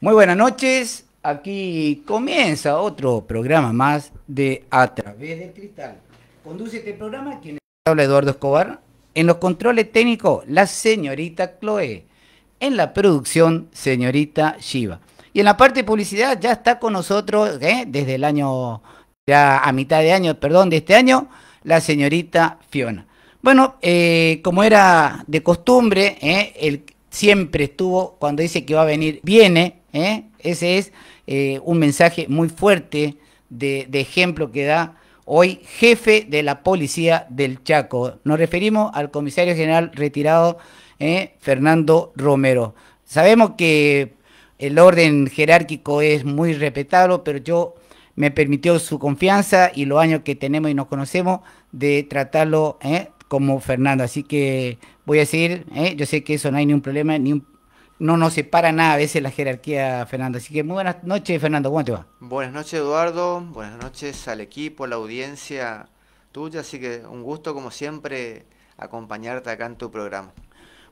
Muy buenas noches, aquí comienza otro programa más de A través del cristal. Conduce este programa quien habla Eduardo Escobar. En los controles técnicos, la señorita Chloe. En la producción, señorita Shiva. Y en la parte de publicidad ya está con nosotros ¿eh? desde el año, ya a mitad de año, perdón, de este año, la señorita Fiona. Bueno, eh, como era de costumbre, ¿eh? siempre estuvo, cuando dice que va a venir, viene, ¿eh? Ese es eh, un mensaje muy fuerte de, ejemplo que da hoy jefe de la policía del Chaco. Nos referimos al comisario general retirado ¿eh? Fernando Romero. Sabemos que el orden jerárquico es muy respetado, pero yo me permitió su confianza y los años que tenemos y nos conocemos de tratarlo como Fernando. Así que voy a seguir, yo sé que eso no hay ningún problema, ni un no nos separa nada a veces la jerarquía, Fernando. Así que muy buenas noches, Fernando, ¿cómo te va? Buenas noches, Eduardo, buenas noches al equipo, a la audiencia tuya, así que un gusto como siempre acompañarte acá en tu programa.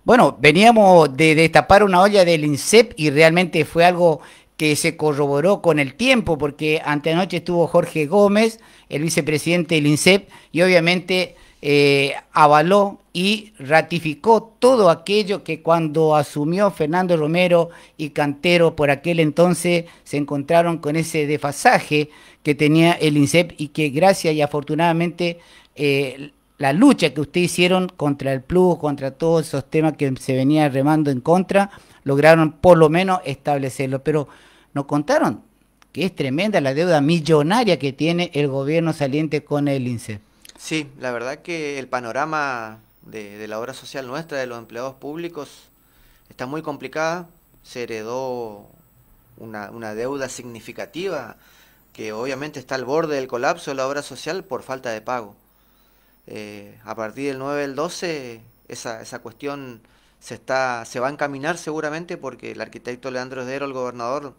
Bueno, veníamos de destapar una olla del INSEP y realmente fue algo que se corroboró con el tiempo, porque ante estuvo Jorge Gómez, el vicepresidente del INSEP, y obviamente eh, avaló y ratificó todo aquello que cuando asumió Fernando Romero y Cantero por aquel entonces se encontraron con ese desfasaje que tenía el INSEP y que gracias y afortunadamente eh, la lucha que ustedes hicieron contra el plus, contra todos esos temas que se venía remando en contra, lograron por lo menos establecerlo. Pero nos contaron que es tremenda la deuda millonaria que tiene el gobierno saliente con el INSEP. Sí, la verdad que el panorama de, la obra social nuestra, de los empleados públicos, está muy complicada. Se heredó una, deuda significativa que obviamente está al borde del colapso de la obra social por falta de pago. Eh, a partir del 9 el 12 esa, cuestión se, está, se va a encaminar seguramente porque el arquitecto Leandro Esdero, el gobernador,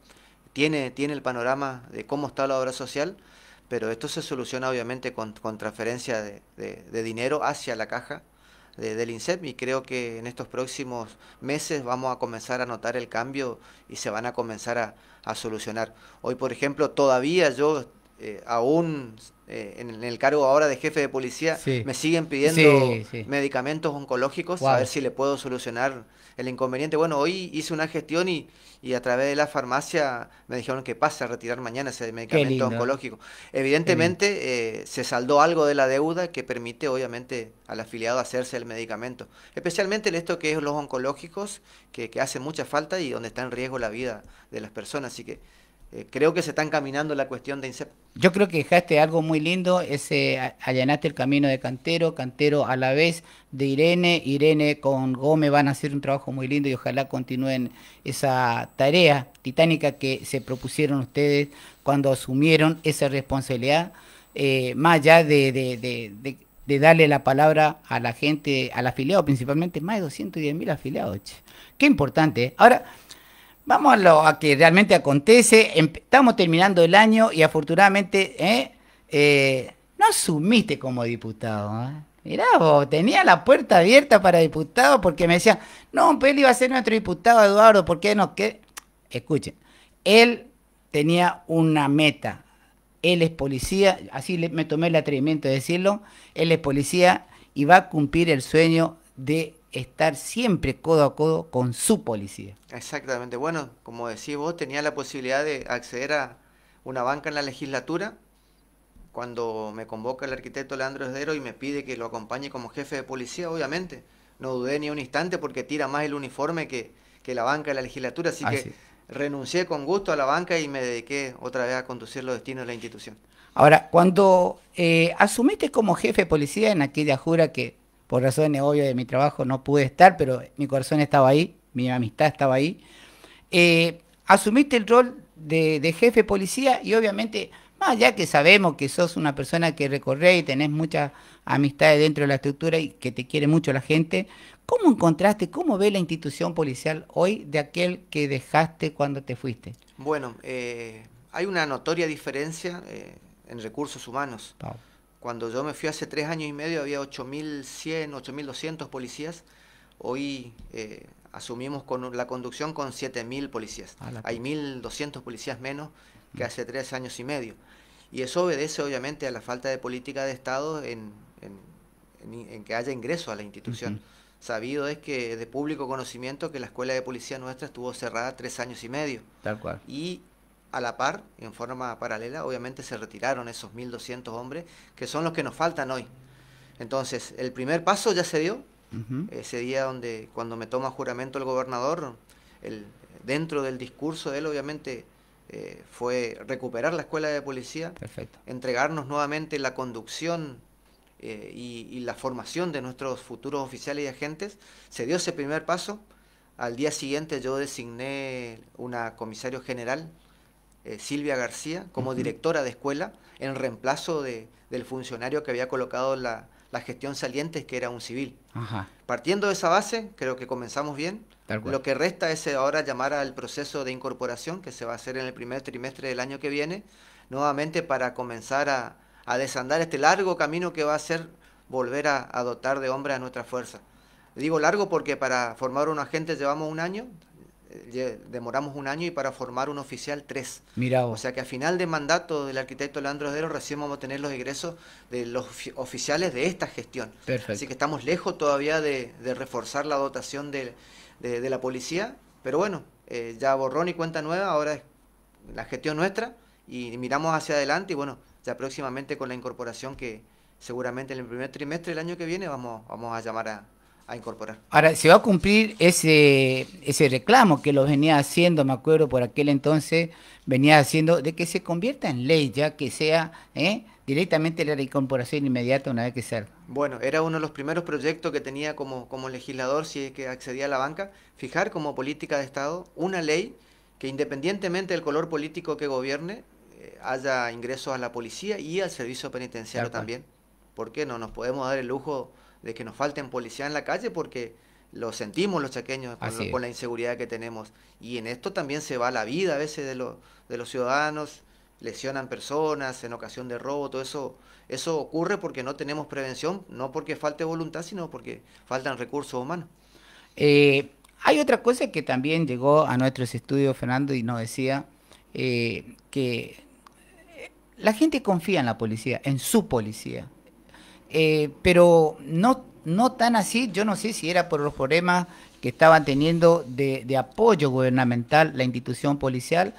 tiene, tiene el panorama de cómo está la obra social pero esto se soluciona obviamente con, con transferencia de, dinero hacia la caja del INSEP y creo que en estos próximos meses vamos a comenzar a notar el cambio y se van a comenzar a solucionar. Hoy, por ejemplo, todavía yo eh, aún eh, en el cargo ahora de jefe de policía, me siguen pidiendo medicamentos oncológicos, a ver si le puedo solucionar el inconveniente. Bueno, hoy hice una gestión y, y a través de la farmacia me dijeron que pasa a retirar mañana ese medicamento oncológico. Evidentemente eh, se saldó algo de la deuda que permite obviamente al afiliado hacerse el medicamento, especialmente en esto que es los oncológicos, que, que hace mucha falta y donde está en riesgo la vida de las personas. Así que eh, creo que se está encaminando la cuestión de INSEP. Yo creo que dejaste algo muy lindo, ese allanaste el camino de Cantero, Cantero a la vez de Irene, Irene con Gómez van a hacer un trabajo muy lindo y ojalá continúen esa tarea titánica que se propusieron ustedes cuando asumieron esa responsabilidad, eh, más allá de, de, darle la palabra a la gente, al afiliado principalmente, más de 210 mil afiliados. Qué importante. Ahora, Vamos a lo que realmente acontece. Em, estamos terminando el año y afortunadamente ¿eh? Eh, no asumiste como diputado. ¿eh? Mirá tenía la puerta abierta para diputado porque me decía no, él iba a ser nuestro diputado Eduardo, ¿por qué no? ¿Qué? Escuchen, él tenía una meta. Él es policía, así me tomé el atrevimiento de decirlo, él es policía y va a cumplir el sueño de estar siempre codo a codo con su policía. Exactamente. Bueno, como decís vos, tenía la posibilidad de acceder a una banca en la legislatura. Cuando me convoca el arquitecto Leandro Esdero y me pide que lo acompañe como jefe de policía, obviamente, no dudé ni un instante porque tira más el uniforme que, la banca de la legislatura. Así que renuncié con gusto a la banca y me dediqué otra vez a conducir los destinos de la institución. Ahora, cuando eh, asumiste como jefe de policía en aquella jura que por razones obvias de mi trabajo no pude estar, pero mi corazón estaba ahí, mi amistad estaba ahí. Eh, asumiste el rol de, de, jefe policía y obviamente, más allá que sabemos que sos una persona que recorre y tenés muchas amistades dentro de la estructura y que te quiere mucho la gente, ¿cómo encontraste, cómo ve la institución policial hoy de aquel que dejaste cuando te fuiste? Bueno, eh, hay una notoria diferencia eh, en recursos humanos. Cuando yo me fui hace tres años y medio había 8.100, 8.200 policías. Hoy eh, asumimos la conducción con 7.000 policías. Hay 1.200 policías menos que mm. hace tres años y medio. Y eso obedece obviamente a la falta de política de Estado en, que haya ingreso a la institución. Sabido es que de público conocimiento que la escuela de policía nuestra estuvo cerrada tres años y medio. Tal cual. Y a la par, en forma paralela, obviamente se retiraron esos 1.200 hombres, que son los que nos faltan hoy. Entonces, el primer paso ya se dio, ese día donde cuando me toma juramento el gobernador, el, dentro del discurso de él, obviamente, eh, fue recuperar la escuela de policía, entregarnos nuevamente la conducción eh, y, y, la formación de nuestros futuros oficiales y agentes. Se dio ese primer paso. Al día siguiente yo designé una comisario general eh, Silvia García como directora de escuela en reemplazo del funcionario que había colocado la, gestión saliente, que era un civil. Partiendo de esa base, creo que comenzamos bien. Lo que resta es eh, ahora llamar al proceso de incorporación que se va a hacer en el primer trimestre del año que viene, nuevamente para comenzar a, desandar este largo camino que va a ser volver a, dotar de hombres a nuestra fuerza. Digo largo porque para formar un agente llevamos un año, demoramos un año y para formar un oficial tres. Mira O sea que a final de mandato del arquitecto Leandro Odero recién vamos a tener los ingresos de los oficiales de esta gestión. Perfecto. Así que estamos lejos todavía de, reforzar la dotación de, la policía, pero bueno, eh, ya borrón y cuenta nueva, ahora es la gestión nuestra y miramos hacia adelante y bueno, ya próximamente con la incorporación que seguramente en el primer trimestre del año que viene vamos, vamos a llamar a, a incorporar. Ahora, se va a cumplir ese, ese reclamo que lo venía haciendo, me acuerdo, por aquel entonces, venía haciendo, de que se convierta en ley, ya que sea ¿eh? directamente la reincorporación inmediata una vez que sea? Bueno, era uno de los primeros proyectos que tenía como, como legislador, si es que accedía a la banca, fijar como política de Estado una ley que independientemente del color político que gobierne, eh, haya ingresos a la policía y al servicio penitenciario también. ¿Por qué no nos podemos dar el lujo de que nos falten policía en la calle porque lo sentimos los chaqueños con, la inseguridad que tenemos. Y en esto también se va la vida a veces de, de los ciudadanos, lesionan personas en ocasión de robo, todo eso, eso ocurre porque no tenemos prevención, no porque falte voluntad, sino porque faltan recursos humanos. Eh, hay otra cosa que también llegó a nuestros estudios, Fernando, y nos decía eh, que la gente confía en la policía, en su policía. Eh, pero no, tan así, yo no sé si era por los problemas que estaban teniendo de, apoyo gubernamental la institución policial,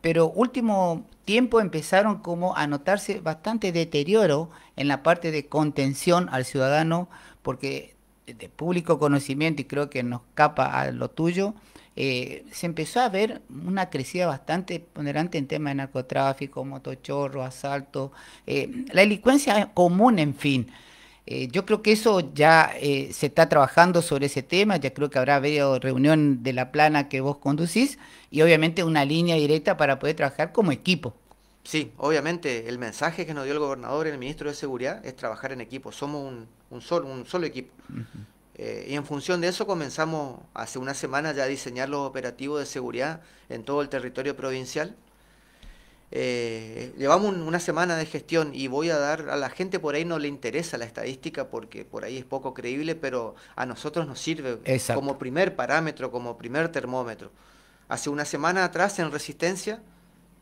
pero último tiempo empezaron como a notarse bastante deterioro en la parte de contención al ciudadano, porque de público conocimiento, y creo que nos escapa a lo tuyo, eh, se empezó a ver una crecida bastante ponderante en temas de narcotráfico, motochorro, asalto, eh, la delincuencia común, en fin. Eh, yo creo que eso ya se está trabajando sobre ese tema, ya creo que habrá habido reunión de la plana que vos conducís y obviamente una línea directa para poder trabajar como equipo. Sí, obviamente el mensaje que nos dio el gobernador y el ministro de Seguridad es trabajar en equipo, somos un, solo, un solo equipo. Eh, y en función de eso comenzamos hace una semana ya a diseñar los operativos de seguridad en todo el territorio provincial. Eh, llevamos una semana de gestión y voy a dar a la gente por ahí no le interesa la estadística porque por ahí es poco creíble, pero a nosotros nos sirve como primer parámetro, como primer termómetro. Hace una semana atrás en Resistencia,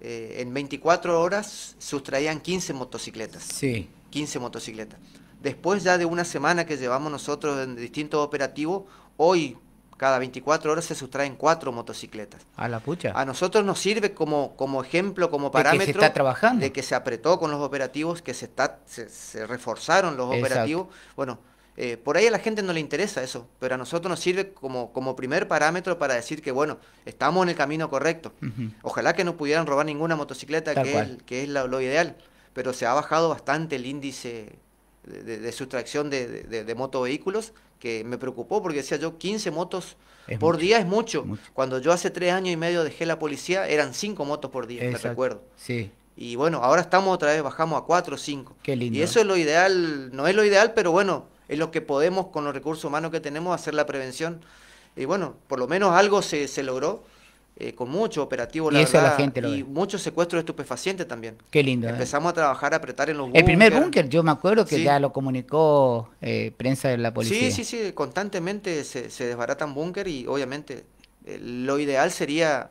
eh, en 24 horas sustraían 15 motocicletas. Sí. 15 motocicletas después ya de una semana que llevamos nosotros en distintos operativos, hoy cada 24 horas se sustraen cuatro motocicletas. A la pucha. A nosotros nos sirve como, como ejemplo, como parámetro de que se, De que se apretó con los operativos, que se, está, se, reforzaron los operativos. Bueno, eh, por ahí a la gente no le interesa eso, pero a nosotros nos sirve como, como primer parámetro para decir que, bueno, estamos en el camino correcto. Ojalá que no pudieran robar ninguna motocicleta, que es, lo ideal, pero se ha bajado bastante el índice de, sustracción de, motovehículos que me preocupó porque decía yo 15 motos por día es mucho. Cuando yo hace tres años y medio dejé la policía eran cinco motos por día, me recuerdo. Sí. Y bueno, ahora estamos otra vez, bajamos a cuatro o cinco. Qué Y eso es lo ideal, no es lo ideal, pero bueno, es lo que podemos con los recursos humanos que tenemos hacer la prevención. Y bueno, por lo menos algo se, se logró. Eh, con mucho operativo, y y muchos secuestros de estupefacientes también. Qué lindo. ¿eh? Empezamos a trabajar, a apretar en los búnkeres. El primer búnker, yo me acuerdo que ya lo comunicó eh, prensa de la policía. Sí, sí, sí, constantemente se, desbaratan búnker y obviamente lo ideal sería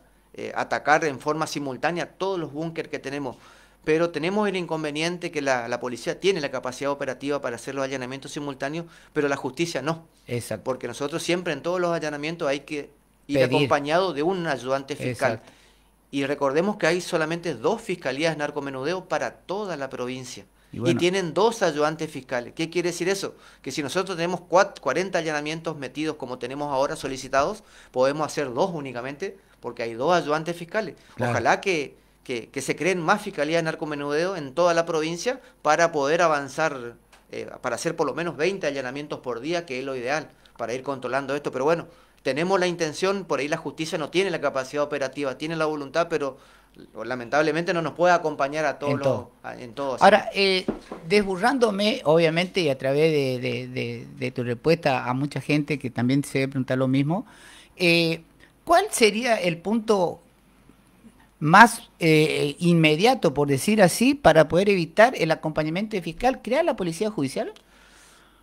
atacar en forma simultánea todos los búnker que tenemos. Pero tenemos el inconveniente que la, la, policía tiene la capacidad operativa para hacer los allanamientos simultáneos, pero la justicia no. Exacto. Porque nosotros siempre en todos los allanamientos hay que y acompañado de un ayudante fiscal. Y recordemos que hay solamente dos fiscalías narcomenudeo para toda la provincia. Y, tienen dos ayudantes fiscales. ¿Qué quiere decir eso? Que si nosotros tenemos 40 allanamientos metidos como tenemos ahora solicitados, podemos hacer dos únicamente porque hay dos ayudantes fiscales. Ojalá que, que, se creen más fiscalías de narcomenudeo en toda la provincia para poder avanzar, eh, para hacer por lo menos 20 allanamientos por día, que es lo ideal, para ir controlando esto. Pero bueno, tenemos la intención, por ahí la justicia no tiene la capacidad operativa, tiene la voluntad, pero lamentablemente no nos puede acompañar a todos en los, todo. Ahora, eh, desburrándome, obviamente, y a través de, tu respuesta a mucha gente que también se debe preguntar lo mismo, eh, ¿cuál sería el punto más eh, inmediato, por decir así, para poder evitar el acompañamiento fiscal? ¿Crear la policía judicial?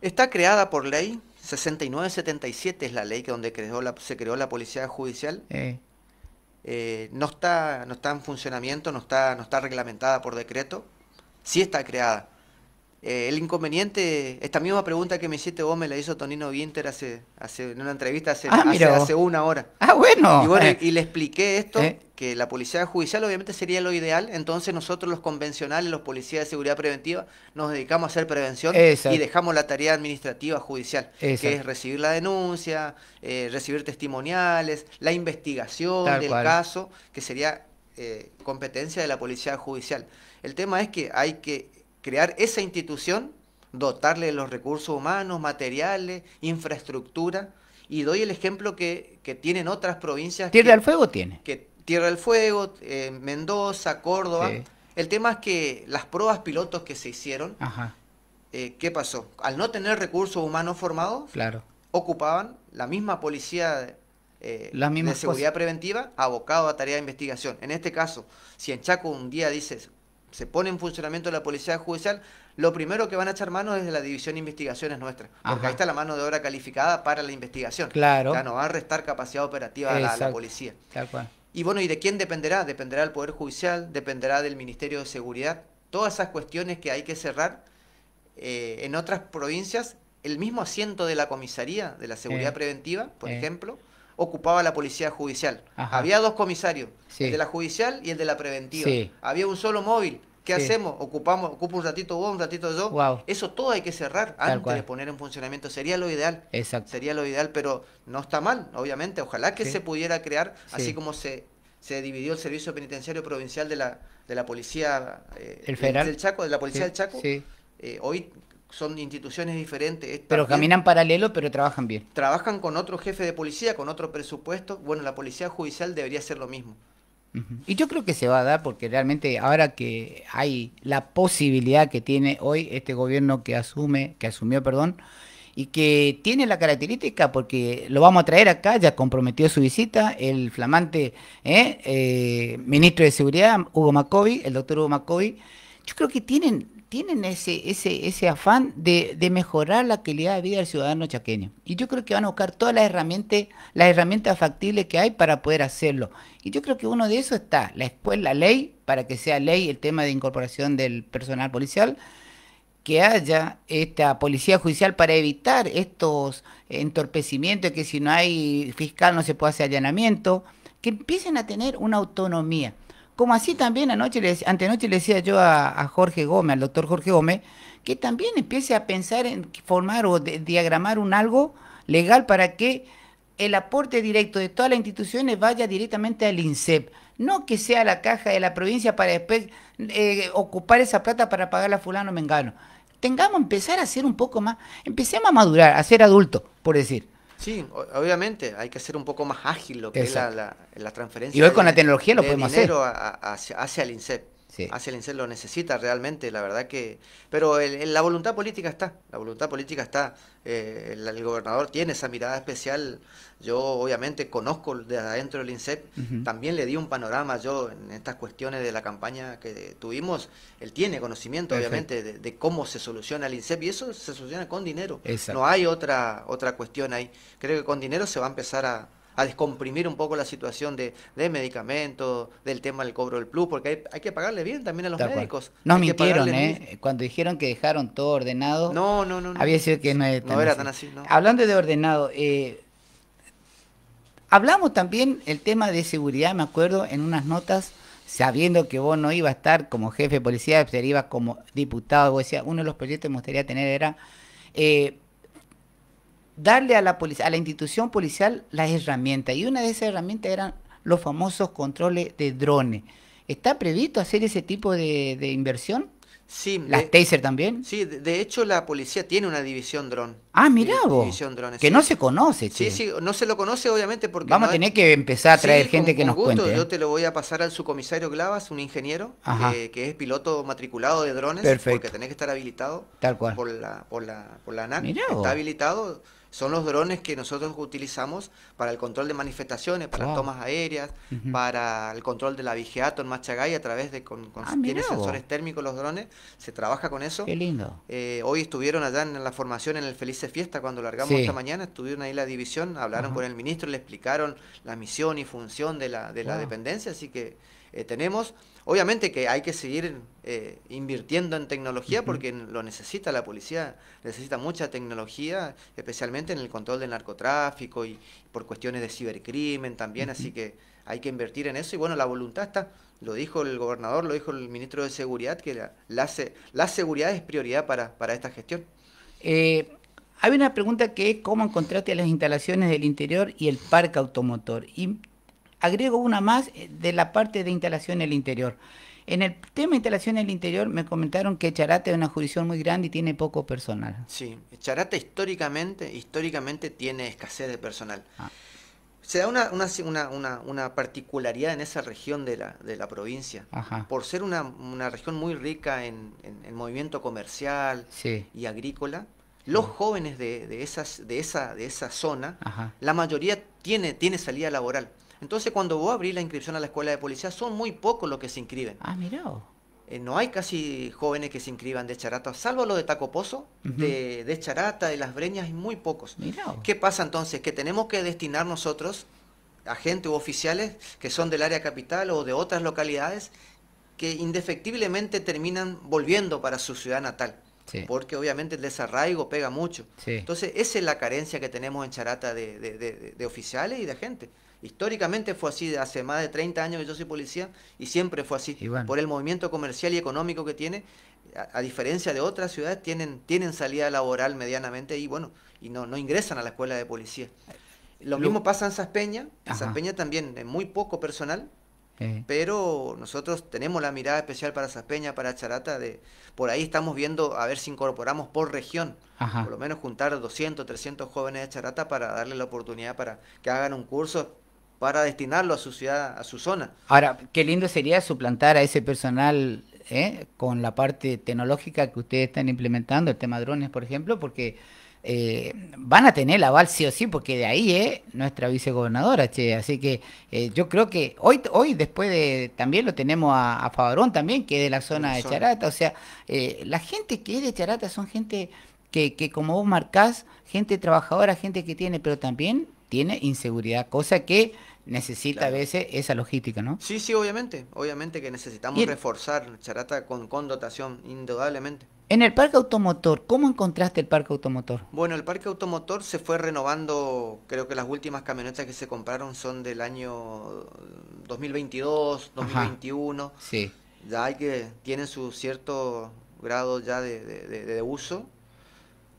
Está creada por ley, 6977 es la ley que donde creó la, se creó la policía judicial. Eh, no, está, no está en funcionamiento, no está, no está reglamentada por decreto. Sí está creada, eh, el inconveniente, esta misma pregunta que me hiciste vos me la hizo Tonino Winter hace, hace, en una entrevista hace, ah, una hora. Ah, bueno. Y, le expliqué esto, que la policía judicial obviamente sería lo ideal, entonces nosotros los convencionales, los policías de seguridad preventiva, nos dedicamos a hacer prevención y dejamos la tarea administrativa judicial, que es recibir la denuncia, eh, recibir testimoniales, la investigación del caso, que sería eh, competencia de la policía judicial. El tema es que hay que crear esa institución, dotarle de los recursos humanos, materiales, infraestructura. Y doy el ejemplo que, tienen otras provincias. Tierra del Fuego tiene. Que Tierra del Fuego, eh, Mendoza, Córdoba. El tema es que las pruebas pilotos que se hicieron, eh, ¿qué pasó? Al no tener recursos humanos formados, ocupaban la misma policía eh, de seguridad preventiva abocado a tarea de investigación. En este caso, si en Chaco un día dices, se pone en funcionamiento la policía judicial, lo primero que van a echar mano es de la división de investigaciones nuestra, porque ahí está la mano de obra calificada para la investigación. Claro. O nos va a restar capacidad operativa a la, policía. Tal Y bueno, ¿y de quién dependerá? Dependerá del Poder Judicial, dependerá del Ministerio de Seguridad. Todas esas cuestiones que hay que cerrar eh, en otras provincias, el mismo asiento de la comisaría, de la seguridad preventiva, por ejemplo, ocupaba la policía judicial. Había dos comisarios, el de la judicial y el de la preventiva. Había un solo móvil. ¿Qué hacemos? Ocupamos, ocupa un ratito vos, un ratito yo. Eso todo hay que cerrar antes de poner en funcionamiento. Sería lo ideal. Sería lo ideal, pero no está mal, obviamente. Ojalá que se pudiera crear, así como se, se dividió el servicio penitenciario provincial de la, de la policía eh, del Chaco, de la policía del Chaco. Eh, hoy son instituciones diferentes. Pero caminan paralelo, pero trabajan bien. Trabajan con otro jefe de policía, con otro presupuesto. Bueno, la policía judicial debería hacer lo mismo. Y yo creo que se va a dar porque realmente ahora que hay la posibilidad que tiene hoy este gobierno que asume, que asumió, perdón, y que tiene la característica porque lo vamos a traer acá, ya comprometió su visita el flamante ¿eh? Eh, ministro de Seguridad, Hugo Macoby el doctor Hugo Macobi, yo creo que tienen, tienen ese, ese, afán de, mejorar la calidad de vida del ciudadano chaqueño. Y yo creo que van a buscar todas las herramientas, las herramientas factibles que hay para poder hacerlo. Y yo creo que uno de eso está la escuela, la ley, para que sea ley el tema de incorporación del personal policial, que haya esta policía judicial para evitar estos entorpecimientos, que si no hay fiscal no se puede hacer allanamiento, que empiecen a tener una autonomía. Como así también anoche, le, antenoche le decía yo a, Jorge Gómez, al doctor Jorge Gómez, que también empiece a pensar en formar o diagramar un algo legal para que el aporte directo de todas las instituciones vaya directamente al INSEP, no que sea la caja de la provincia para después eh, ocupar esa plata para pagar a fulano mengano. Tengamos empezar a ser un poco más, empecemos a madurar, a ser adultos, por decir. Sí, obviamente hay que ser un poco más ágil lo que es la, transferencia. Y hoy con la tecnología lo podemos hacer. A, hacia, hacia, el INSEP. Sí. Hacia el INSEP lo necesita realmente, la verdad que... Pero la voluntad política está, la voluntad política está. Eh, el, gobernador tiene esa mirada especial. Yo obviamente conozco desde adentro el INSEP, también le di un panorama yo en estas cuestiones de la campaña que tuvimos. Él tiene conocimiento obviamente de, cómo se soluciona el INSEP y eso se soluciona con dinero. No hay otra, otra cuestión ahí. Creo que con dinero se va a empezar a, a descomprimir un poco la situación de, de medicamentos, del tema del cobro del plus, porque hay, que pagarle bien también a los médicos. No mintieron, ¿eh? Cuando dijeron que dejaron todo ordenado. No, no, no. Había sido que no era tan, así. no. Hablando de ordenado, eh, hablamos también el tema de seguridad, me acuerdo, en unas notas sabiendo que vos no ibas a estar como jefe de policía, pero ibas como diputado, vos decías, uno de los proyectos que me gustaría tener era eh, darle a la, a la institución policial las herramientas. Y una de esas herramientas eran los famosos controles de drones. ¿Está previsto hacer ese tipo de, inversión? Sí. ¿Las taser también? Sí, de, hecho la policía tiene una división dron. Ah, mira, vos. que no se conoce, che. Sí, sí, no se lo conoce obviamente porque... Vamos a tener que empezar a traer gente que nos cuente. ¿eh? Yo te lo voy a pasar al subcomisario Glavas, un ingeniero que, es piloto matriculado de drones. Perfecto. Porque tenés que estar habilitado. Tal cual. Por la, por la, por la ANAC. Está habilitado son los drones que nosotros utilizamos para el control de manifestaciones, para tomas aéreas, para el control de la vigeato en Machagay a través de con, ah, tiene sensores térmicos los drones, se trabaja con eso. Qué lindo. Eh, hoy estuvieron allá en la formación en el Felices Fiesta cuando largamos esta mañana, estuvieron ahí la división, hablaron con el ministro, le explicaron la misión y función de la, de la dependencia, así que eh, tenemos. Obviamente que hay que seguir eh, invirtiendo en tecnología porque lo necesita la policía, necesita mucha tecnología, especialmente en el control del narcotráfico y por cuestiones de cibercrimen también, así que hay que invertir en eso y bueno, la voluntad está, lo dijo el gobernador, lo dijo el ministro de Seguridad, que la, la, seguridad es prioridad para, para esta gestión. Eh, hay una pregunta que es cómo encontraste las instalaciones del interior y el parque automotor. Y agrego una más eh, de la parte de instalación en el interior. En el tema de instalación en el interior me comentaron que Charate es una jurisdicción muy grande y tiene poco personal. Sí, Charate históricamente, históricamente tiene escasez de personal. Ah. Se da una, una, particularidad en esa región de la, de la provincia. Por ser una, región muy rica en, movimiento comercial y agrícola, los jóvenes de, esas, de, esa, de esa zona, la mayoría tiene, tiene salida laboral. Entonces, cuando vos abrís la inscripción a la escuela de policía, son muy pocos los que se inscriben. Ah, mira, eh, no hay casi jóvenes que se inscriban de Charata, salvo los de Tacopozo, de, Charata, de Las Breñas, y muy pocos. ¿Qué pasa entonces? Que tenemos que destinar nosotros, agentes u oficiales que son del área capital o de otras localidades, que indefectiblemente terminan volviendo para su ciudad natal. Porque obviamente el desarraigo pega mucho. Entonces, esa es la carencia que tenemos en Charata de, oficiales y de gente. Históricamente fue así, hace más de 30 años que yo soy policía y siempre fue así. Por el movimiento comercial y económico que tiene, a, diferencia de otras ciudades, tienen, tienen salida laboral medianamente y bueno, y no, no ingresan a la escuela de policía. Lo, mismo pasa en Saspeña, en Saspeña también, es muy poco personal, Pero nosotros tenemos la mirada especial para Saspeña, para Charata, de por ahí estamos viendo a ver si incorporamos por región, por lo menos juntar 200, 300 jóvenes de Charata para darle la oportunidad para que hagan un curso para destinarlo a su ciudad, a su zona. Ahora, qué lindo sería suplantar a ese personal ¿eh? con la parte tecnológica que ustedes están implementando, el tema drones, por ejemplo, porque eh, van a tener la aval sí o sí, porque de ahí es nuestra vicegobernadora, che. Así que eh, yo creo que hoy, hoy después de, también lo tenemos a, a Favarón también, que es de la zona de, Charata. O sea, eh, la gente que es de Charata son gente que, que, como vos marcás, gente trabajadora, gente que tiene, pero también tiene inseguridad, cosa que necesita a veces esa logística, ¿no? Sí, sí, obviamente, obviamente que necesitamos reforzar Charata con, con dotación, indudablemente. En el parque automotor, ¿cómo encontraste el parque automotor? Bueno, el parque automotor se fue renovando, creo que las últimas camionetas que se compraron son del año 2022, 2021. sí. Ya hay que, tienen su cierto grado ya de uso.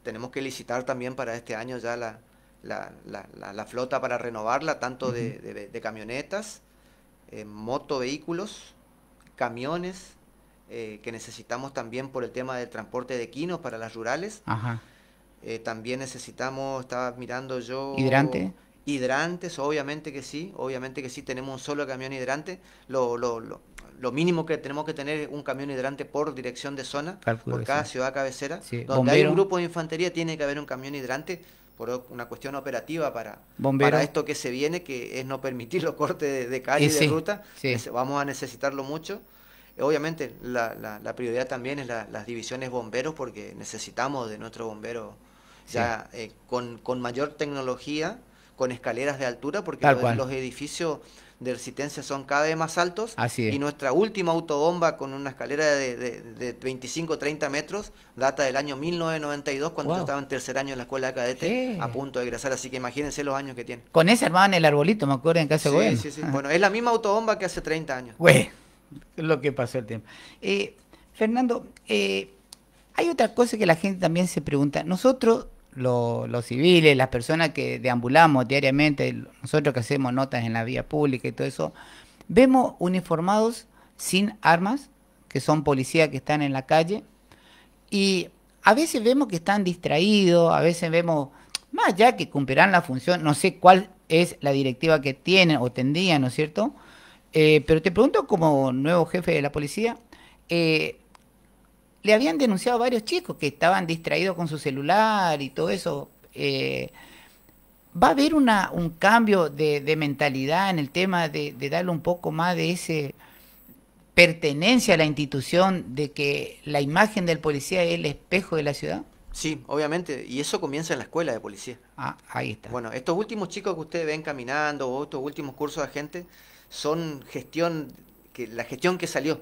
Tenemos que licitar también para este año ya la, la, flota para renovarla, tanto de, camionetas, eh, motovehículos, camiones, eh, que necesitamos también por el tema del transporte de quinos para las rurales. Eh, también necesitamos, estaba mirando yo... Hidrante. Hidrantes, obviamente que sí, obviamente que sí, tenemos un solo camión hidrante. Lo, mínimo que tenemos que tener es un camión hidrante por dirección de zona, por cada ciudad cabecera. Donde hay un grupo de infantería tiene que haber un camión hidrante por una cuestión operativa para, para esto que se viene, que es no permitir los cortes de, calle y de ruta. vamos a necesitarlo mucho. Obviamente la, la, prioridad también es las divisiones bomberos porque necesitamos de nuestro bombero ya eh, con, mayor tecnología, con escaleras de altura, porque los edificios de resistencia son cada vez más altos. Así Y nuestra última autobomba con una escalera de, de, de 25 30 metros data del año 1992, cuando yo estaba en tercer año en la escuela de cadete, a punto de egresar. Así que imagínense los años que tiene. Con ese armaban el arbolito, me acuerdo, en casa sí, sí, sí. Bueno, es la misma autobomba que hace 30 años. Güey, lo que pasó el tiempo. Eh, Fernando, eh, hay otra cosa que la gente también se pregunta. Nosotros los civiles, las personas que deambulamos diariamente, nosotros que hacemos notas en la vía pública y todo eso, vemos uniformados sin armas, que son policías que están en la calle, y a veces vemos que están distraídos, a veces vemos, más allá que cumplirán la función, no sé cuál es la directiva que tienen o tendrían, ¿no es cierto? Eh, pero te pregunto como nuevo jefe de la policía, eh, le habían denunciado varios chicos que estaban distraídos con su celular y todo eso. Eh, ¿Va a haber un cambio de, mentalidad en el tema de, darle un poco más de ese pertenencia a la institución, de que la imagen del policía es el espejo de la ciudad? Sí, obviamente, y eso comienza en la escuela de policía. Ah, ahí está. Bueno, estos últimos chicos que ustedes ven caminando o estos últimos cursos de agentes son gestión, que, la gestión que salió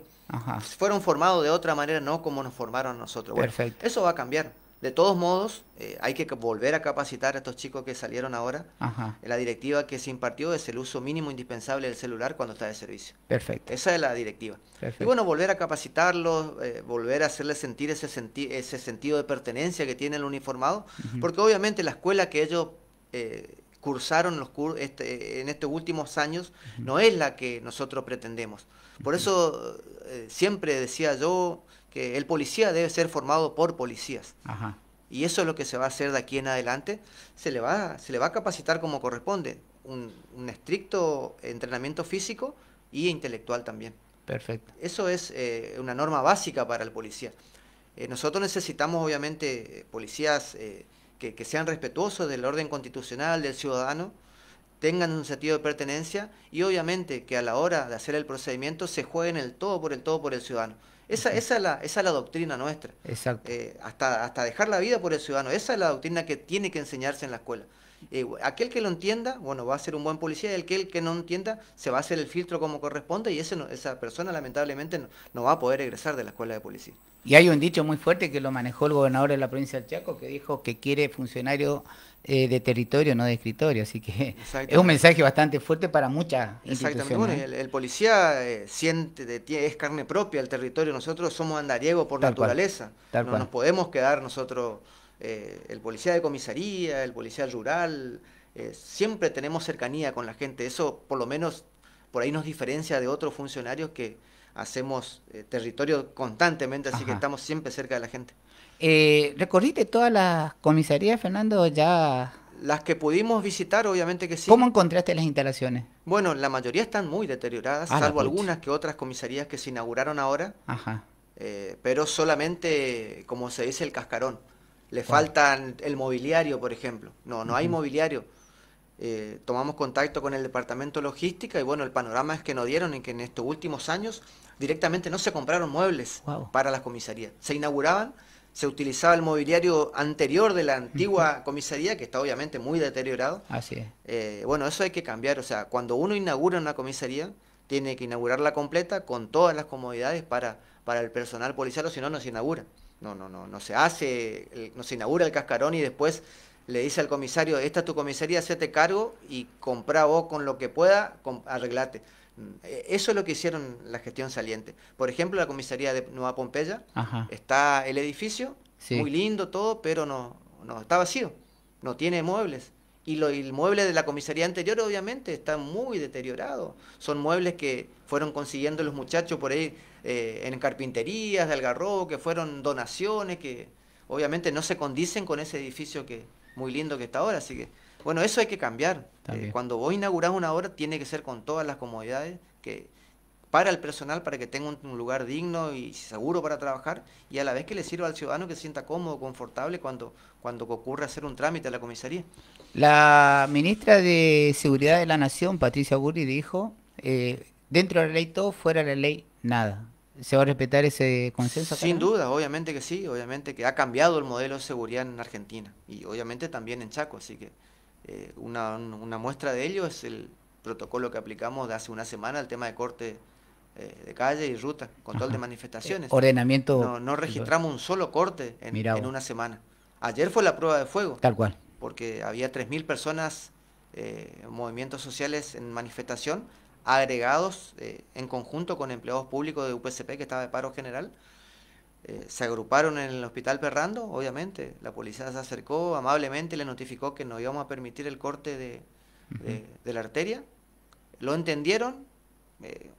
fueron formados de otra manera, no como nos formaron nosotros. Eso va a cambiar. De todos modos, eh, hay que volver a capacitar a estos chicos que salieron ahora. Ajá. La directiva que se impartió es el uso mínimo indispensable del celular cuando está de servicio. Perfecto. Esa es la directiva. Y bueno, volver a capacitarlos, eh, volver a hacerles sentir ese, ese sentido de pertenencia que tiene el uniformado, porque obviamente la escuela que ellos eh, cursaron los este, en estos últimos años no es la que nosotros pretendemos. Por eso eh, siempre decía yo que el policía debe ser formado por policías. Y eso es lo que se va a hacer de aquí en adelante. Se le va, se le va a capacitar como corresponde. Un, estricto entrenamiento físico e intelectual también. Perfecto. Eso es eh, una norma básica para el policía. Eh, nosotros necesitamos, obviamente, policías que, sean respetuosos del orden constitucional, del ciudadano, tengan un sentido de pertenencia y obviamente que a la hora de hacer el procedimiento se jueguen el todo por el todo por el ciudadano. Esa, es, la, la doctrina nuestra. Exacto. Eh, hasta, hasta dejar la vida por el ciudadano. Esa es la doctrina que tiene que enseñarse en la escuela aquel que lo entienda, bueno, va a ser un buen policía y aquel que no entienda se va a hacer el filtro como corresponde y esa persona lamentablemente no, va a poder egresar de la escuela de policía. Y hay un dicho muy fuerte que lo manejó el gobernador de la provincia del Chaco que dijo que quiere funcionario eh, de territorio, no de escritorio, así que es un mensaje bastante fuerte para muchas Exactamente, el, policía eh, siente, es carne propia el territorio, nosotros somos andariego por naturaleza, no nos podemos quedar nosotros eh, el policía de comisaría, el policía rural, eh, siempre tenemos cercanía con la gente. Eso por lo menos por ahí nos diferencia de otros funcionarios que hacemos eh, territorio constantemente, así que estamos siempre cerca de la gente. ¿Recorriste todas las comisarías, Fernando, ya? Las que pudimos visitar, obviamente que sí. ¿Cómo encontraste las instalaciones? Bueno, la mayoría están muy deterioradas, ah, salvo algunas que otras comisarías que se inauguraron ahora, pero solamente, como se dice, el cascarón. Le faltan el mobiliario, por ejemplo. No, no hay mobiliario. Eh, tomamos contacto con el departamento de logística y bueno, el panorama es que nos dieron en que en estos últimos años directamente no se compraron muebles para las comisarías. Se inauguraban, se utilizaba el mobiliario anterior de la antigua comisaría, que está obviamente muy deteriorado. Así es. Eh, bueno, eso hay que cambiar. O sea, cuando uno inaugura una comisaría, tiene que inaugurarla completa con todas las comodidades para, para el personal policial o si no, no se inaugura. No, no, no, no se hace, no se inaugura el cascarón y después le dice al comisario, esta es tu comisaría, hacete cargo y comprá vos con lo que pueda, arreglate. Mm, e-, eso es lo que hicieron la gestión saliente. Por ejemplo, la comisaría de Nueva Pompeya, está el edificio, muy lindo todo, pero no, no está vacío, no tiene muebles. Y lo, el mueble de la comisaría anterior, obviamente, está muy deteriorado. Son muebles que fueron consiguiendo los muchachos por ahí eh, en carpinterías de Algarrobo, que fueron donaciones que obviamente no se condicen con ese edificio que muy lindo que está ahora. Así que, bueno, eso hay que cambiar. Eh, cuando vos inaugurás una obra, tiene que ser con todas las comodidades que para el personal, para que tenga un, lugar digno y seguro para trabajar, y a la vez que le sirva al ciudadano que se sienta cómodo, confortable cuando, cuando ocurre hacer un trámite a la comisaría. La ministra de Seguridad de la Nación, Patricia Burri, dijo, eh, dentro de la ley todo, fuera de la ley nada. ¿Se va a respetar ese consenso? Sin duda, obviamente que sí, obviamente que ha cambiado el modelo de seguridad en Argentina y obviamente también en Chaco, así que eh, una, muestra de ello es el protocolo que aplicamos de hace una semana, el tema de corte eh, de calle y ruta, control de manifestaciones. Eh, ordenamiento. No, registramos un solo corte en, en, una semana. Ayer fue la prueba de fuego. Tal cual. Porque había 3.000 personas, movimientos sociales en manifestación agregados eh, en conjunto con empleados públicos de UPCP que estaba de paro general. Eh, se agruparon en el hospital Perrando, obviamente. La policía se acercó amablemente, le notificó que no íbamos a permitir el corte de, de, la arteria. Lo entendieron, eh,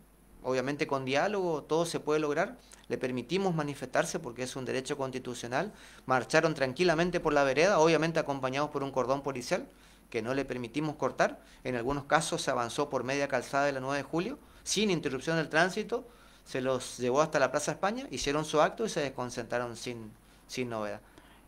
obviamente con diálogo, todo se puede lograr. Le permitimos manifestarse porque es un derecho constitucional. Marcharon tranquilamente por la vereda, obviamente acompañados por un cordón policial que no le permitimos cortar. En algunos casos se avanzó por media calzada de la 9 de julio, sin interrupción del tránsito, se los llevó hasta la Plaza España, hicieron su acto y se desconcentraron sin, sin novedad.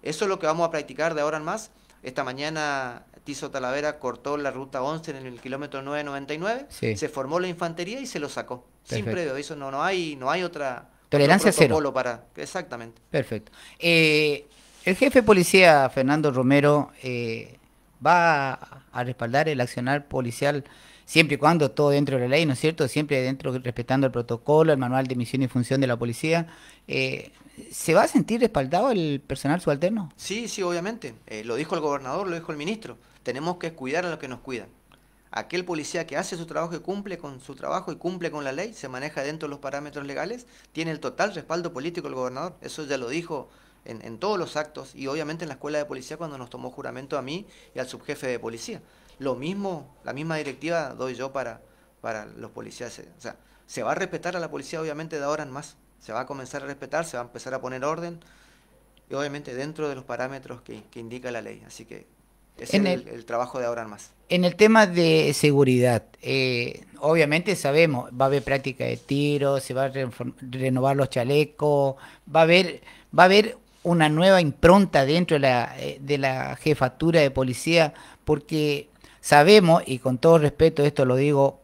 Eso es lo que vamos a practicar de ahora en más. Esta mañana tiso Talavera cortó la ruta 11 en el kilómetro 999, se formó la infantería y se lo sacó. Sin previo aviso, no, no, hay, no hay otra... Tolerancia cero. Para, exactamente. Perfecto. Eh, el jefe de policía, Fernando Romero, eh, va a, respaldar el accionar policial siempre y cuando todo dentro de la ley, ¿no es cierto? Siempre dentro, respetando el protocolo, el manual de misión y función de la policía. Eh, ¿Se va a sentir respaldado el personal subalterno? Sí, sí, obviamente. Eh, lo dijo el gobernador, lo dijo el ministro. Tenemos que cuidar a los que nos cuidan. Aquel policía que hace su trabajo y cumple con su trabajo y cumple con la ley, se maneja dentro de los parámetros legales, tiene el total respaldo político del gobernador. Eso ya lo dijo en, todos los actos y obviamente en la escuela de policía cuando nos tomó juramento a mí y al subjefe de policía. Lo mismo, la misma directiva doy yo para, para los policías. Eh, o sea, se va a respetar a la policía obviamente de ahora en más. Se va a comenzar a respetar, se va a empezar a poner orden y obviamente dentro de los parámetros que, indica la ley. Así que es el, trabajo de ahora en más. En el tema de seguridad, eh, obviamente sabemos, va a haber práctica de tiro, se va a renovar los chalecos, va a haber, va a haber una nueva impronta dentro eh, de la, jefatura de policía, porque sabemos, y con todo respeto, esto lo digo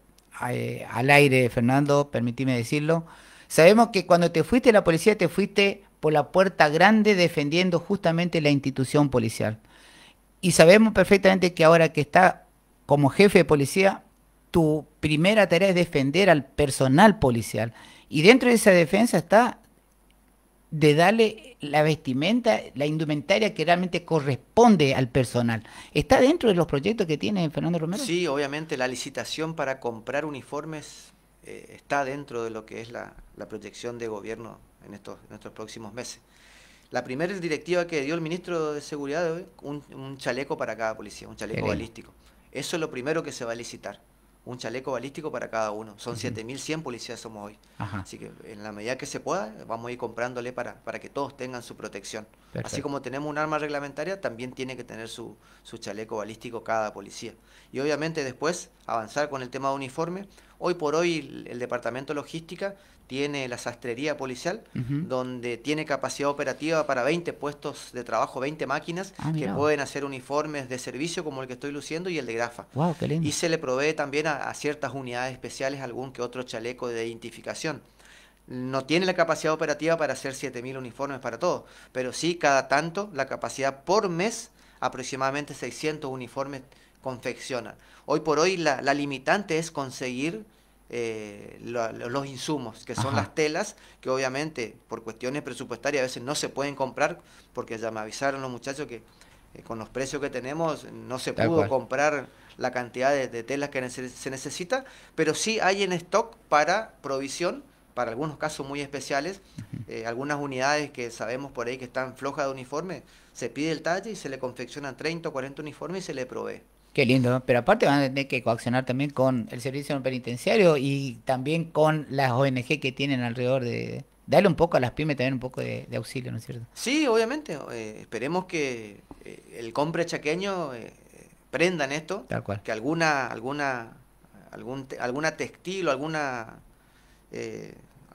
eh, al aire, Fernando, permíteme decirlo, sabemos que cuando te fuiste a la policía, te fuiste por la puerta grande defendiendo justamente la institución policial. Y sabemos perfectamente que ahora que está como jefe de policía, tu primera tarea es defender al personal policial. Y dentro de esa defensa está de darle la vestimenta, la indumentaria que realmente corresponde al personal. ¿Está dentro de los proyectos que tiene Fernando Romero? Sí, obviamente la licitación para comprar uniformes eh, está dentro de lo que es la, proyección de gobierno en estos, próximos meses. La primera directiva que dio el ministro de Seguridad, un, un chaleco para cada policía, un chaleco balístico. Eso es lo primero que se va a licitar un chaleco balístico para cada uno. Son 7.100 policías somos hoy. Así que en la medida que se pueda, vamos a ir comprándole para, para que todos tengan su protección. Así como tenemos un arma reglamentaria, también tiene que tener su, su chaleco balístico cada policía. Y obviamente después avanzar con el tema de uniforme. Hoy por hoy el, Departamento de Logística tiene la sastrería policial, donde tiene capacidad operativa para 20 puestos de trabajo, 20 máquinas ah, que pueden hacer uniformes de servicio como el que estoy luciendo y el de grafa. Y se le provee también a, ciertas unidades especiales algún que otro chaleco de identificación. No tiene la capacidad operativa para hacer 7.000 uniformes para todos, pero sí cada tanto la capacidad por mes aproximadamente 600 uniformes confecciona. Hoy por hoy la limitante es conseguir eh, los insumos, que son las telas, que obviamente por cuestiones presupuestarias a veces no se pueden comprar, porque ya me avisaron los muchachos que eh, con los precios que tenemos no se pudo comprar la cantidad de, telas que se, necesita, pero sí hay en stock para provisión para algunos casos muy especiales, eh, algunas unidades que sabemos por ahí que están flojas de uniforme, se pide el talle y se le confeccionan 30 o 40 uniformes y se le provee. Qué lindo, pero aparte van a tener que coaccionar también con el servicio penitenciario y también con las ONG que tienen alrededor de... Darle un poco a las pymes también un poco de, auxilio, ¿no es cierto? Sí, obviamente. Eh, esperemos que eh, el compre chaqueño eh, prendan esto. Que alguna, alguna, algún, alguna textil o alguna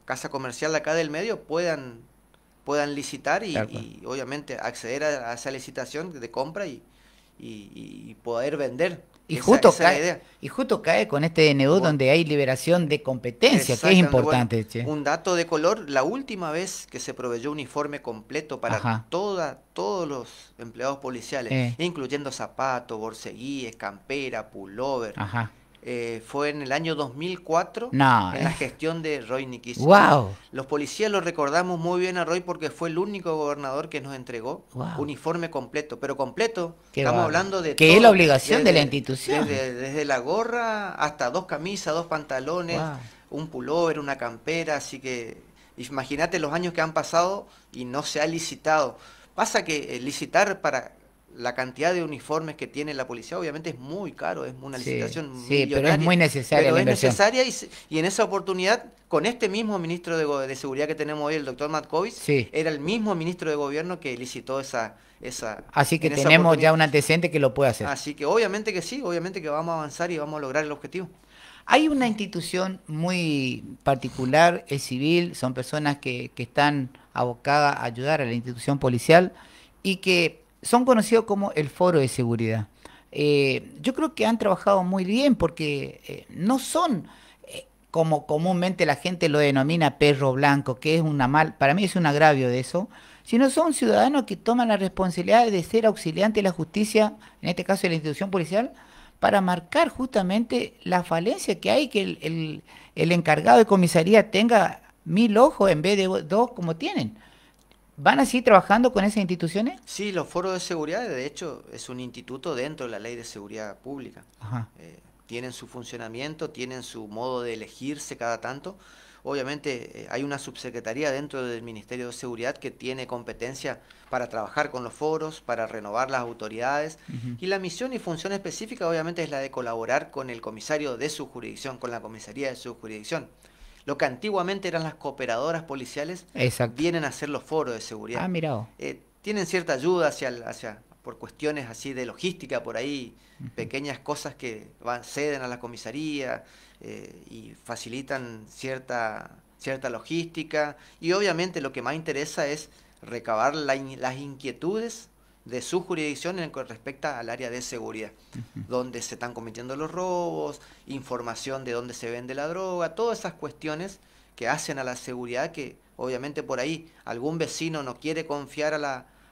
casa comercial de acá del medio puedan, puedan licitar y, obviamente acceder a esa licitación de compra y, y, poder vender. Y, justo cae, y justo cae con este DNU donde hay liberación de competencia, que es importante. Un dato de color, la última vez que se proveyó un informe completo para toda, todos los empleados policiales, eh. incluyendo zapatos, borceguíes, campera, pullover, eh, fue en el año 2004, en la gestión de Roy Nikis. Los policías lo recordamos muy bien a Roy porque fue el único gobernador que nos entregó uniforme completo, pero completo, estamos hablando de... Que es la obligación de la institución. Desde, la gorra hasta dos camisas, dos pantalones, un pullover, una campera, así que imagínate los años que han pasado y no se ha licitado. Pasa que eh, licitar para la cantidad de uniformes que tiene la policía obviamente es muy caro, es una licitación millonaria. Sí, pero es muy necesaria es necesaria y, en esa oportunidad, con este mismo ministro de, Seguridad que tenemos hoy, el doctor Matkovic, era el mismo ministro de Gobierno que licitó esa... esa Así que tenemos ya un antecedente que lo puede hacer. Así que obviamente que sí, obviamente que vamos a avanzar y vamos a lograr el objetivo. Hay una institución muy particular, es civil, son personas que, que están abocadas a ayudar a la institución policial y que son conocidos como el foro de seguridad. Eh, yo creo que han trabajado muy bien porque eh, no son eh, como comúnmente la gente lo denomina perro blanco, que es una mal, para mí es un agravio de eso, sino son ciudadanos que toman la responsabilidad de ser auxiliantes de la justicia, en este caso de la institución policial, para marcar justamente la falencia que hay que el encargado de comisaría tenga mil ojos en vez de dos como tienen. ¿Van así trabajando con esas instituciones? Sí, los foros de seguridad, de hecho, es un instituto dentro de la ley de seguridad pública. Eh, tienen su funcionamiento, tienen su modo de elegirse cada tanto. Obviamente eh, hay una subsecretaría dentro del Ministerio de Seguridad que tiene competencia para trabajar con los foros, para renovar las autoridades. Y la misión y función específica obviamente es la de colaborar con el comisario de su jurisdicción, con la comisaría de su jurisdicción. Lo que antiguamente eran las cooperadoras policiales vienen a hacer los foros de seguridad. Ah, eh, tienen cierta ayuda hacia, por cuestiones así de logística por ahí, pequeñas cosas que van, ceden a la comisaría eh, y facilitan cierta, cierta logística. Y obviamente lo que más interesa es recabar las inquietudes de su jurisdicción en lo que respecta al área de seguridad, donde se están cometiendo los robos, información de dónde se vende la droga, todas esas cuestiones que hacen a la seguridad que obviamente por ahí algún vecino no quiere confiar a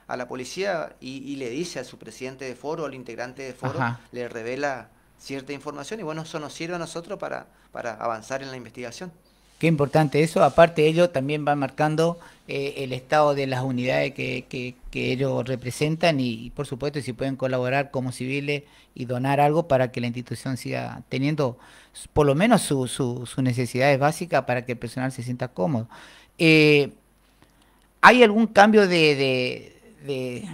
la, policía y, le dice a su presidente de foro, al integrante de foro, le revela cierta información y bueno, eso nos sirve a nosotros para, para avanzar en la investigación. Qué importante eso. Aparte de ello, también va marcando eh, el estado de las unidades que, ellos representan y, por supuesto si pueden colaborar como civiles y donar algo para que la institución siga teniendo por lo menos sus su, necesidades básicas para que el personal se sienta cómodo. Eh, ¿Hay algún cambio de, de,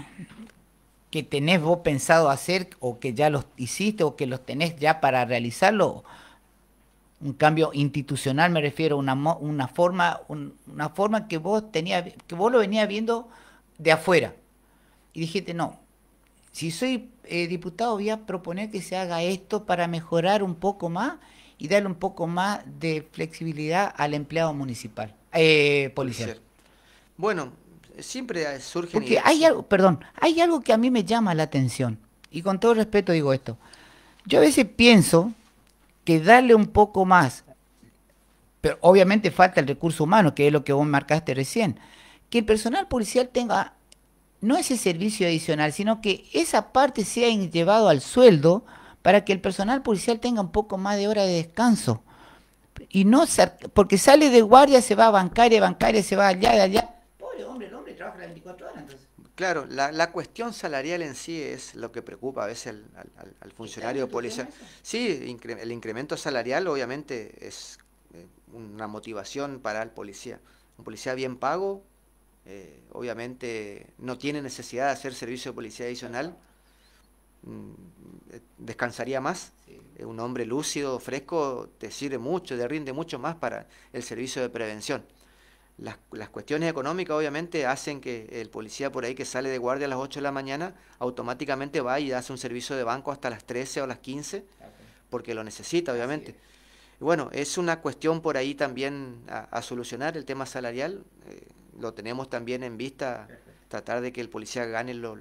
que tenés vos pensado hacer o que ya los hiciste o que los tenés ya para realizarlo? un cambio institucional, me refiero, una, una forma, una forma que vos tenía que vos lo venía viendo de afuera. Y dijiste, no, si soy eh, diputado voy a proponer que se haga esto para mejorar un poco más y darle un poco más de flexibilidad al empleado municipal, eh, policial. Bueno, siempre surge... Porque hay algo, perdón, hay algo que a mí me llama la atención, y con todo respeto digo esto. Yo a veces pienso que darle un poco más. Pero obviamente falta el recurso humano, que es lo que vos marcaste recién. Que el personal policial tenga no ese servicio adicional, sino que esa parte sea llevado al sueldo para que el personal policial tenga un poco más de hora de descanso. Y no porque sale de guardia, se va a bancaria, bancaria se va allá, de allá. Pobre hombre, el hombre trabaja las 24 horas entonces. Claro, la, la, cuestión salarial en sí es lo que preocupa a veces al, funcionario policial. Sí, el incremento salarial obviamente es eh, una motivación para el policía. Un policía bien pago, eh, obviamente no tiene necesidad de hacer servicio de policía adicional, mm, eh, descansaría más. Un hombre lúcido, fresco, te sirve mucho, te rinde mucho más para el servicio de prevención. Las, cuestiones económicas obviamente hacen que el policía por ahí que sale de guardia a las 8 de la mañana automáticamente va y hace un servicio de banco hasta las 13 o las 15 porque lo necesita obviamente. bueno, es una cuestión por ahí también a, solucionar el tema salarial. Eh, lo tenemos también en vista, tratar de que el policía gane lo,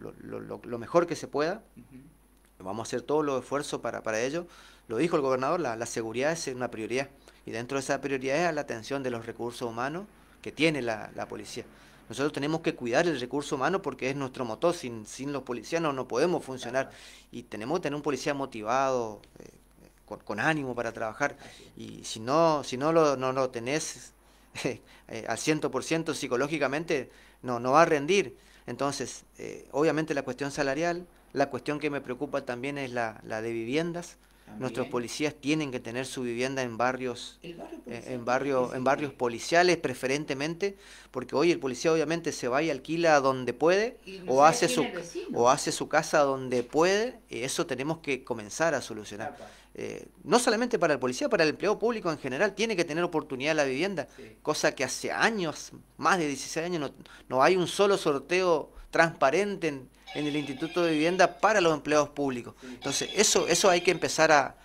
mejor que se pueda. Vamos a hacer todos los esfuerzos para, para ello. Lo dijo el gobernador, la, la seguridad es una prioridad. Y dentro de esa prioridad es la atención de los recursos humanos que tiene la, policía. Nosotros tenemos que cuidar el recurso humano porque es nuestro motor. Sin, sin los policías no, podemos funcionar. Y tenemos que tener un policía motivado, eh, con, ánimo para trabajar. Y si no, si no lo, no tenés eh, al 100% psicológicamente, no, no va a rendir. Entonces, eh, obviamente la cuestión salarial, la cuestión que me preocupa también es la, la de viviendas. Nuestros policías tienen que tener su vivienda en barrios, eh, en, barrio, en barrios policiales preferentemente, porque hoy el policía obviamente se va y alquila donde puede o hace su o hace su casa donde puede. Y eso tenemos que comenzar a solucionar. Eh, no solamente para el policía, para el empleo público en general, tiene que tener oportunidad la vivienda, cosa que hace años, más de 16 años, no, no hay un solo sorteo transparente en, en el Instituto de Vivienda para los empleados públicos. Entonces, eso, eso hay que empezar a,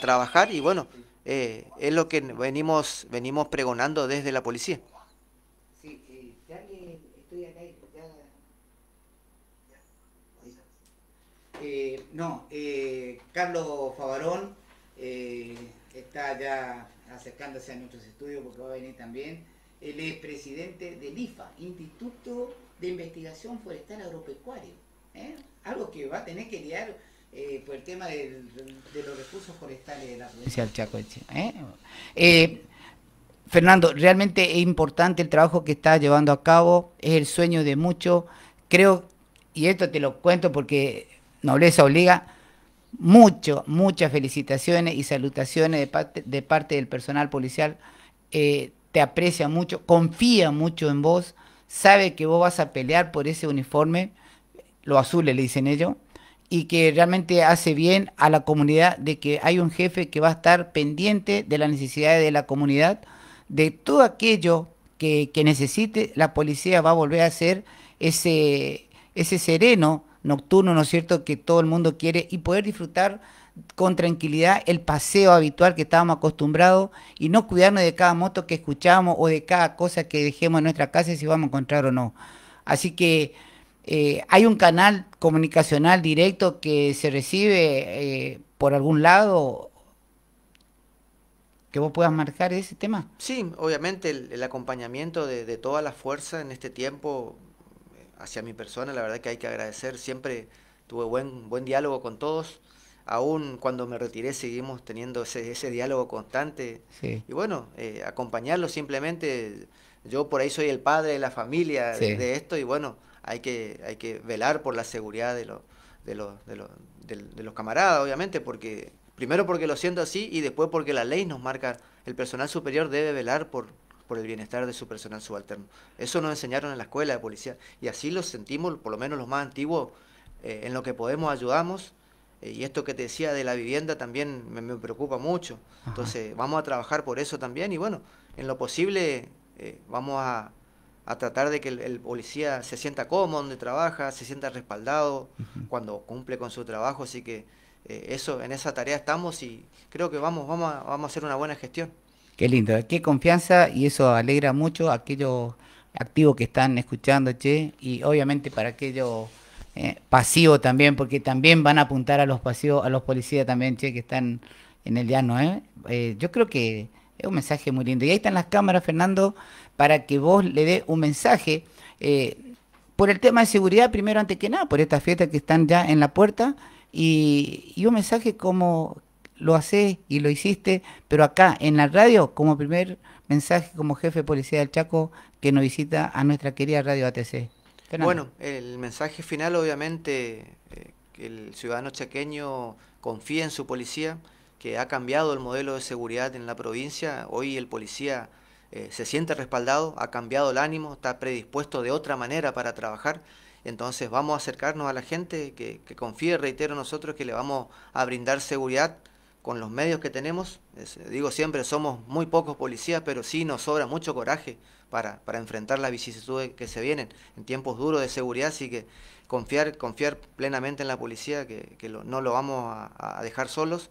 trabajar y bueno, eh, es lo que venimos, venimos pregonando desde la policía. Sí, eh, ya estoy acá, eh, no, Carlos Favarón está ya acercándose a nuestros estudios porque va a venir también. Él es presidente del IFA, Instituto de Investigación Forestal Agropecuario. ¿Eh? algo que va a tener que lidiar eh, por el tema de los recursos forestales de la provincia del Chaco. ¿eh? Fernando, realmente es importante el trabajo que está llevando a cabo, es el sueño de muchos, creo, y esto te lo cuento porque nobleza obliga, mucho, muchas felicitaciones y salutaciones de parte, del personal policial. te aprecia mucho, confía mucho en vos, sabe que vos vas a pelear por ese uniforme lo azules le dicen ellos, y que realmente hace bien a la comunidad de que hay un jefe que va a estar pendiente de las necesidades de la comunidad, de todo aquello que, que necesite, la policía va a volver a ser ese, ese sereno nocturno, ¿no es cierto?, que todo el mundo quiere y poder disfrutar con tranquilidad el paseo habitual que estábamos acostumbrados y no cuidarnos de cada moto que escuchamos o de cada cosa que dejemos en nuestra casa si vamos a encontrar o no. Así que eh, ¿Hay un canal comunicacional directo que se recibe eh, por algún lado que vos puedas marcar ese tema? Sí, obviamente el, acompañamiento de, toda la fuerza en este tiempo eh, hacia mi persona, la verdad que hay que agradecer. Siempre tuve buen, buen diálogo con todos. Aún cuando me retiré seguimos teniendo ese, diálogo constante. Y bueno, acompañarlo simplemente. Yo por ahí soy el padre de la familia de esto y bueno, hay que, hay que velar por la seguridad de, los de, de, los camaradas, obviamente, porque primero porque lo siento así y después porque la ley nos marca, el personal superior debe velar por, por el bienestar de su personal subalterno. Eso nos enseñaron en la escuela de policía y así lo sentimos, por lo menos los más antiguos, eh, en lo que podemos ayudamos. Eh, y esto que te decía de la vivienda también me, preocupa mucho. Entonces vamos a trabajar por eso también y bueno, en lo posible eh, vamos a, a tratar de que el, policía se sienta cómodo donde trabaja, se sienta respaldado cuando cumple con su trabajo, así que eh, eso en esa tarea estamos y creo que vamos vamos a, vamos a hacer una buena gestión. Qué lindo, qué confianza y eso alegra mucho a aquellos activos que están escuchando, che, y obviamente para aquellos eh, pasivos también, porque también van a apuntar a los pasivos, a los policías también, che, que están en el llano, ¿eh? eh yo creo que es un mensaje muy lindo. Y ahí están las cámaras, Fernando, para que vos le dé un mensaje. Eh, por el tema de seguridad, primero antes que nada, por estas fiestas que están ya en la puerta, y, un mensaje como lo haces y lo hiciste, pero acá en la radio, como primer mensaje como jefe de policía del Chaco que nos visita a nuestra querida radio ATC. Bueno, el mensaje final, obviamente, eh, que el ciudadano chaqueño confía en su policía, que ha cambiado el modelo de seguridad en la provincia. Hoy el policía eh, se siente respaldado, ha cambiado el ánimo, está predispuesto de otra manera para trabajar. Entonces vamos a acercarnos a la gente que, confíe, reitero nosotros que le vamos a brindar seguridad con los medios que tenemos. Eh, digo siempre, somos muy pocos policías, pero sí nos sobra mucho coraje para, enfrentar las vicisitudes que se vienen en tiempos duros de seguridad, así que confiar, confiar plenamente en la policía, que, no lo vamos a dejar solos.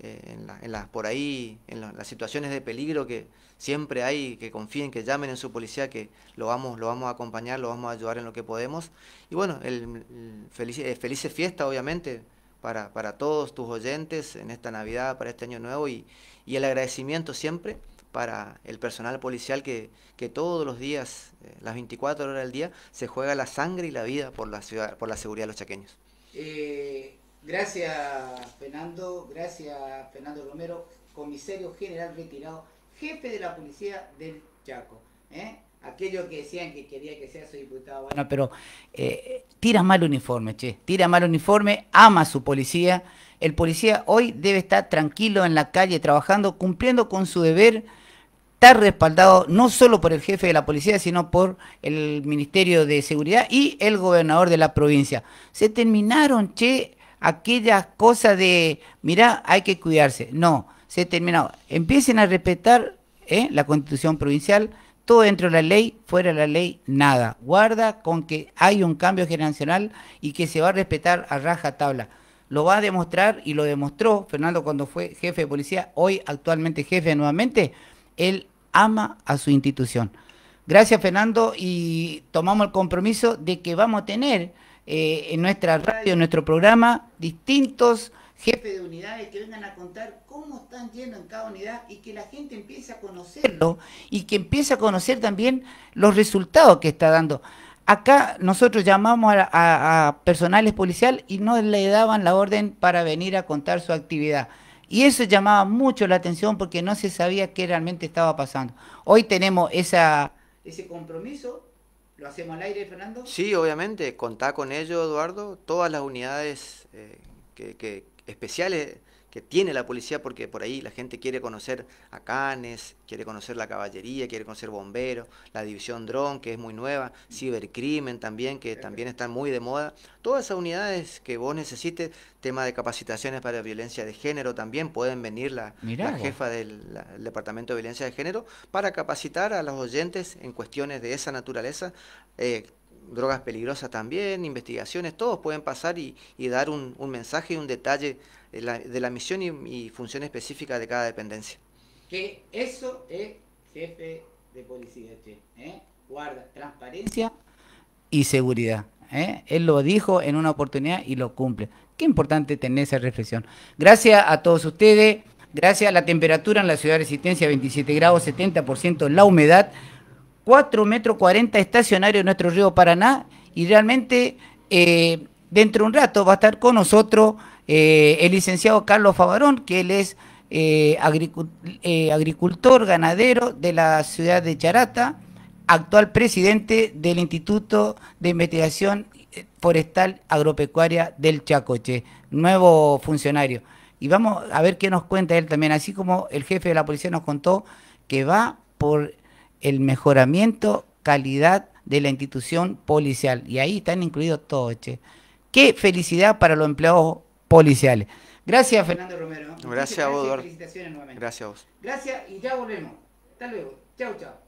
Eh, en, la, por ahí, en las situaciones de peligro que siempre hay, que confíen, que llamen en su policía, que lo vamos, lo vamos a acompañar, lo vamos a ayudar en lo que podemos. Y bueno, el, feliz eh, felices felice fiesta, obviamente, para, para, todos tus oyentes en esta Navidad, para este año nuevo, y, el agradecimiento siempre para el personal policial que, que todos los días, eh, las 24 horas del día, se juega la sangre y la vida por la ciudad, por la seguridad de los chaqueños. Gracias, Fernando. Gracias, Fernando Romero, comisario general retirado, jefe de la policía del Chaco. ¿eh? Aquellos que decían que quería que sea su diputado. Bueno, pero eh, tira mal uniforme, che. Tira mal uniforme, ama a su policía. El policía hoy debe estar tranquilo en la calle, trabajando, cumpliendo con su deber está respaldado no solo por el jefe de la policía, sino por el Ministerio de Seguridad y el gobernador de la provincia. Se terminaron, che, aquellas cosas de, mirá, hay que cuidarse. No, se terminó. Empiecen a respetar ¿eh? la constitución provincial, todo dentro de la ley, fuera de la ley, nada. Guarda con que hay un cambio generacional y que se va a respetar a raja tabla. Lo va a demostrar y lo demostró Fernando cuando fue jefe de policía, hoy actualmente jefe nuevamente. Él ama a su institución. Gracias Fernando y tomamos el compromiso de que vamos a tener eh, en nuestra radio, en nuestro programa, distintos jefes de unidades que vengan a contar cómo están yendo en cada unidad y que la gente empiece a conocerlo y que empiece a conocer también los resultados que está dando. Acá nosotros llamamos a, personales policiales y no le daban la orden para venir a contar su actividad. Y eso llamaba mucho la atención porque no se sabía qué realmente estaba pasando. Hoy tenemos esa, ese compromiso ¿Lo hacemos al aire, Fernando? Sí, obviamente. Contá con ello, Eduardo. Todas las unidades eh, que, especiales que tiene la policía, porque por ahí la gente quiere conocer a Canes, quiere conocer la caballería, quiere conocer bomberos, la división dron, que es muy nueva, cibercrimen también, que también está muy de moda. Todas esas unidades que vos necesites, tema de capacitaciones para violencia de género, también pueden venir la, jefa del Departamento de Violencia de Género para capacitar a los oyentes en cuestiones de esa naturaleza. Eh, drogas peligrosas también, investigaciones, todos pueden pasar y, dar un, mensaje y un detalle de la, misión y, función específica de cada dependencia. Que eso es jefe de policía, ¿eh? guarda transparencia y seguridad. ¿eh? Él lo dijo en una oportunidad y lo cumple. Qué importante tener esa reflexión. Gracias a todos ustedes. Gracias a la temperatura en la ciudad de Resistencia, 27 grados, 70% la humedad. 4 metros 40 estacionario en nuestro río Paraná y realmente eh, dentro de un rato va a estar con nosotros eh, el licenciado Carlos Favarón, que él es eh, agricultor, ganadero de la ciudad de Charata, actual presidente del Instituto de Investigación Forestal Agropecuaria del Chacoche, nuevo funcionario. Y vamos a ver qué nos cuenta él también, así como el jefe de la policía nos contó que va por el mejoramiento, calidad de la institución policial. Y ahí están incluidos todos, Qué felicidad para los empleados policiales. Gracias, Fernando Romero. Gracias, a vos, Gracias a vos. Gracias y ya volvemos. Hasta luego. Chau, chau.